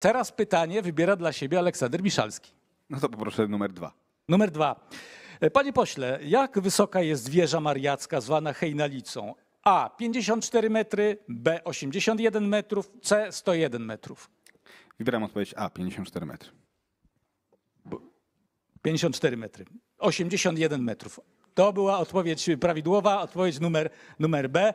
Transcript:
Teraz pytanie wybiera dla siebie Aleksander Miszalski. No to poproszę numer dwa. Numer dwa. E, panie pośle, jak wysoka jest wieża mariacka zwana hejnalicą? A 54 metry, B 81 metrów, C 101 metrów. Wybieram odpowiedź A 54 metry. 54 metry. 81 metrów. To była odpowiedź prawidłowa, odpowiedź numer, numer B.